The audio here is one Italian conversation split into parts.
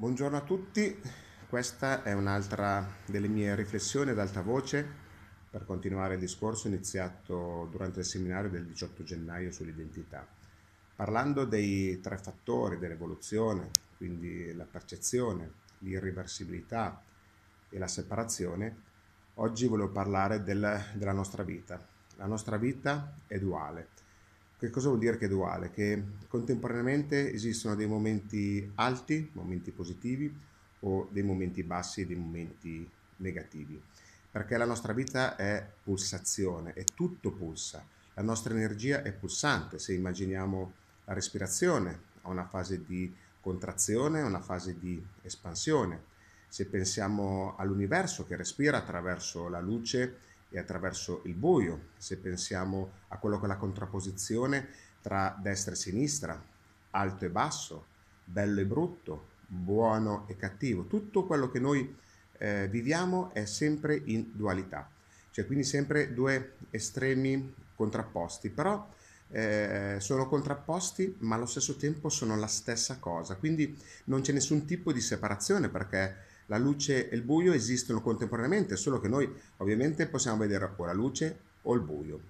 Buongiorno a tutti, questa è un'altra delle mie riflessioni ad alta voce per continuare il discorso iniziato durante il seminario del 18 gennaio sull'identità. Parlando dei tre fattori dell'evoluzione, quindi la percezione, l'irriversibilità e la separazione, oggi volevo parlare del, della nostra vita. La nostra vita è duale che cosa vuol dire che è duale? Che contemporaneamente esistono dei momenti alti, momenti positivi, o dei momenti bassi dei momenti negativi. Perché la nostra vita è pulsazione, è tutto pulsa. La nostra energia è pulsante. Se immaginiamo la respirazione, ha una fase di contrazione, una fase di espansione. Se pensiamo all'universo che respira attraverso la luce, e attraverso il buio, se pensiamo a quello che è la contrapposizione tra destra e sinistra, alto e basso, bello e brutto, buono e cattivo, tutto quello che noi eh, viviamo è sempre in dualità, cioè quindi sempre due estremi contrapposti, però eh, sono contrapposti ma allo stesso tempo sono la stessa cosa, quindi non c'è nessun tipo di separazione perché la luce e il buio esistono contemporaneamente, solo che noi ovviamente possiamo vedere o la luce o il buio.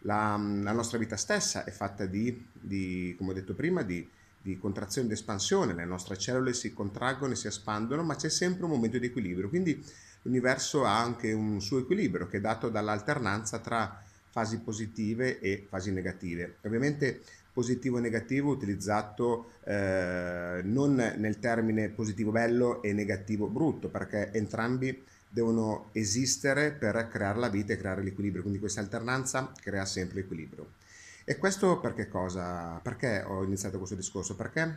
La, la nostra vita stessa è fatta di, di come ho detto prima, di, di contrazione ed espansione, le nostre cellule si contraggono e si espandono, ma c'è sempre un momento di equilibrio, quindi l'universo ha anche un suo equilibrio che è dato dall'alternanza tra fasi positive e fasi negative. Ovviamente positivo e negativo utilizzato eh, non nel termine positivo bello e negativo brutto, perché entrambi devono esistere per creare la vita e creare l'equilibrio, quindi questa alternanza crea sempre equilibrio. E questo perché cosa? Perché ho iniziato questo discorso? Perché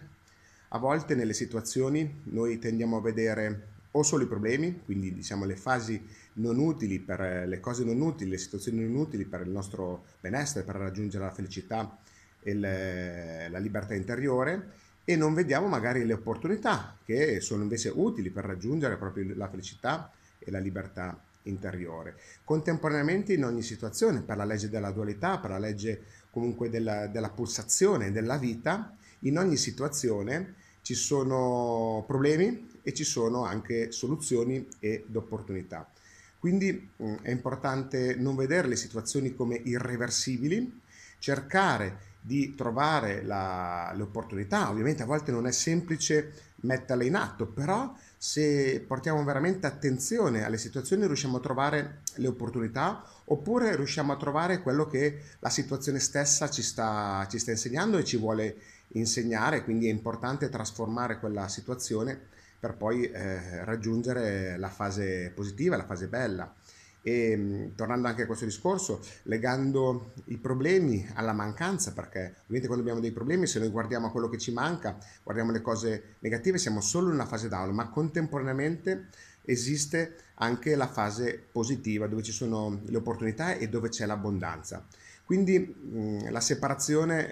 a volte nelle situazioni noi tendiamo a vedere o solo i problemi, quindi diciamo le fasi non utili per le cose non utili, le situazioni non utili per il nostro benessere, per raggiungere la felicità, il, la libertà interiore e non vediamo magari le opportunità che sono invece utili per raggiungere proprio la felicità e la libertà interiore. Contemporaneamente in ogni situazione, per la legge della dualità, per la legge comunque della, della pulsazione della vita, in ogni situazione ci sono problemi e ci sono anche soluzioni ed opportunità. Quindi mh, mm, è importante non vedere le situazioni come irreversibili, cercare di trovare la, le opportunità. Ovviamente a volte non è semplice metterle in atto, però se portiamo veramente attenzione alle situazioni riusciamo a trovare le opportunità oppure riusciamo a trovare quello che la situazione stessa ci sta, ci sta insegnando e ci vuole insegnare, quindi è importante trasformare quella situazione per poi eh, raggiungere la fase positiva, la fase bella. E mm, tornando anche a questo discorso, legando i problemi alla mancanza, perché ovviamente quando abbiamo dei problemi, se noi guardiamo a quello che ci manca, guardiamo le cose negative, siamo solo in una fase down, ma contemporaneamente esiste anche la fase positiva, dove ci sono le opportunità e dove c'è l'abbondanza. Quindi mh, mm, la separazione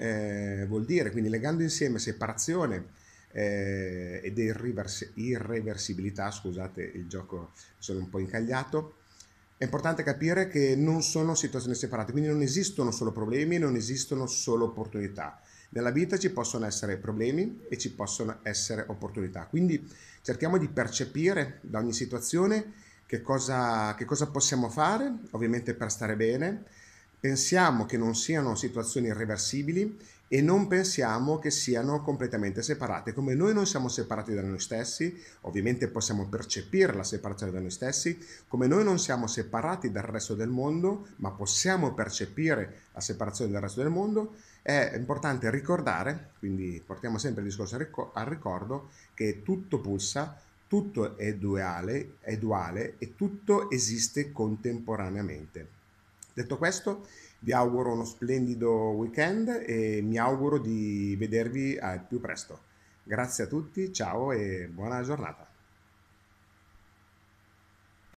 eh, vuol dire, quindi legando insieme separazione, eh, ed irreversibilità, scusate il gioco, sono un po' incagliato, è importante capire che non sono situazioni separate, quindi non esistono solo problemi, non esistono solo opportunità. Nella vita ci possono essere problemi e ci possono essere opportunità, quindi cerchiamo di percepire da ogni situazione che cosa, che cosa possiamo fare, ovviamente per stare bene. Pensiamo che non siano situazioni irreversibili e non pensiamo che siano completamente separate. Come noi non siamo separati da noi stessi, ovviamente possiamo percepire la separazione da noi stessi, come noi non siamo separati dal resto del mondo, ma possiamo percepire la separazione dal resto del mondo, è importante ricordare, quindi portiamo sempre il discorso al ricordo, che tutto pulsa, tutto è duale, è duale e tutto esiste contemporaneamente. Detto questo, vi auguro uno splendido weekend e mi auguro di vedervi al più presto. Grazie a tutti, ciao e buona giornata.